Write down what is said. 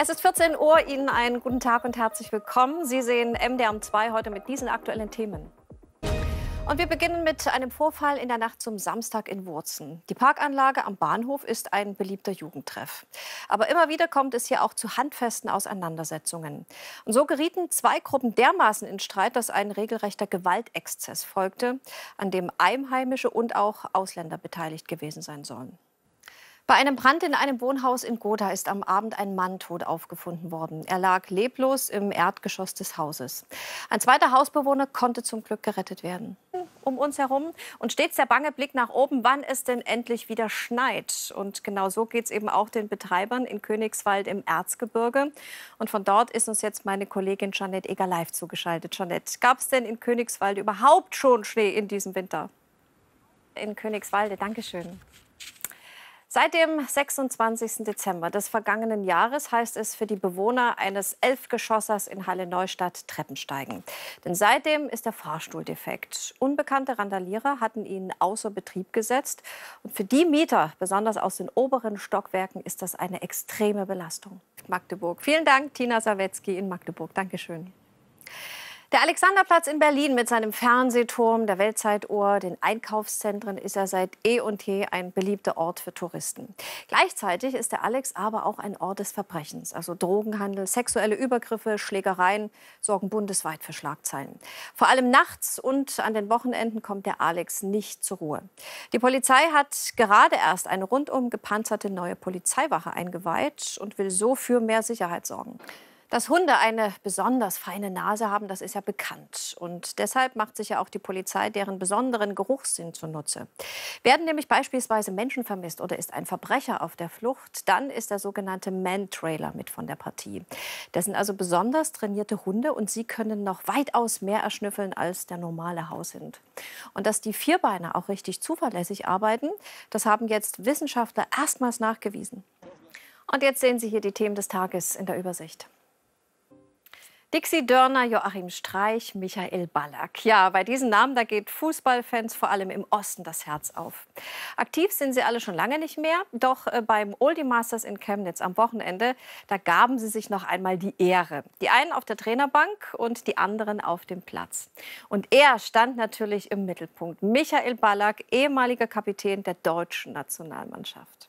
Es ist 14 Uhr. Ihnen einen guten Tag und herzlich willkommen. Sie sehen MDR um 2 heute mit diesen aktuellen Themen. Und wir beginnen mit einem Vorfall in der Nacht zum Samstag in Wurzen. Die Parkanlage am Bahnhof ist ein beliebter Jugendtreff. Aber immer wieder kommt es hier auch zu handfesten Auseinandersetzungen. Und so gerieten zwei Gruppen dermaßen in Streit, dass ein regelrechter Gewaltexzess folgte, an dem Einheimische und auch Ausländer beteiligt gewesen sein sollen. Bei einem Brand in einem Wohnhaus in Gotha ist am Abend ein Mann tot aufgefunden worden. Er lag leblos im Erdgeschoss des Hauses. Ein zweiter Hausbewohner konnte zum Glück gerettet werden. Um uns herum und stets der bange Blick nach oben, wann es denn endlich wieder schneit. Und genau so geht es eben auch den Betreibern in Königswald im Erzgebirge. Und von dort ist uns jetzt meine Kollegin Janette Eger live zugeschaltet. Janette, gab es denn in Königswald überhaupt schon Schnee in diesem Winter? In Königswalde, Dankeschön. Seit dem 26. Dezember des vergangenen Jahres heißt es für die Bewohner eines Elfgeschossers in Halle Neustadt Treppensteigen. Denn seitdem ist der Fahrstuhl defekt. Unbekannte Randalierer hatten ihn außer Betrieb gesetzt. Und für die Mieter, besonders aus den oberen Stockwerken, ist das eine extreme Belastung. Magdeburg. Vielen Dank, Tina Sawetzki in Magdeburg. Dankeschön. Der Alexanderplatz in Berlin mit seinem Fernsehturm, der Weltzeituhr, den Einkaufszentren ist er seit eh und je ein beliebter Ort für Touristen. Gleichzeitig ist der Alex aber auch ein Ort des Verbrechens. Also Drogenhandel, sexuelle Übergriffe, Schlägereien sorgen bundesweit für Schlagzeilen. Vor allem nachts und an den Wochenenden kommt der Alex nicht zur Ruhe. Die Polizei hat gerade erst eine rundum gepanzerte neue Polizeiwache eingeweiht und will so für mehr Sicherheit sorgen. Dass Hunde eine besonders feine Nase haben, das ist ja bekannt. Und deshalb macht sich ja auch die Polizei deren besonderen Geruchssinn zunutze. Werden nämlich beispielsweise Menschen vermisst oder ist ein Verbrecher auf der Flucht, dann ist der sogenannte Man-Trailer mit von der Partie. Das sind also besonders trainierte Hunde und sie können noch weitaus mehr erschnüffeln als der normale Haushund. Und dass die Vierbeiner auch richtig zuverlässig arbeiten, das haben jetzt Wissenschaftler erstmals nachgewiesen. Und jetzt sehen Sie hier die Themen des Tages in der Übersicht. Dixie Dörner, Joachim Streich, Michael Ballack. Ja, bei diesen Namen, da geht Fußballfans vor allem im Osten das Herz auf. Aktiv sind sie alle schon lange nicht mehr, doch äh, beim Oldie Masters in Chemnitz am Wochenende, da gaben sie sich noch einmal die Ehre. Die einen auf der Trainerbank und die anderen auf dem Platz. Und er stand natürlich im Mittelpunkt. Michael Ballack, ehemaliger Kapitän der deutschen Nationalmannschaft.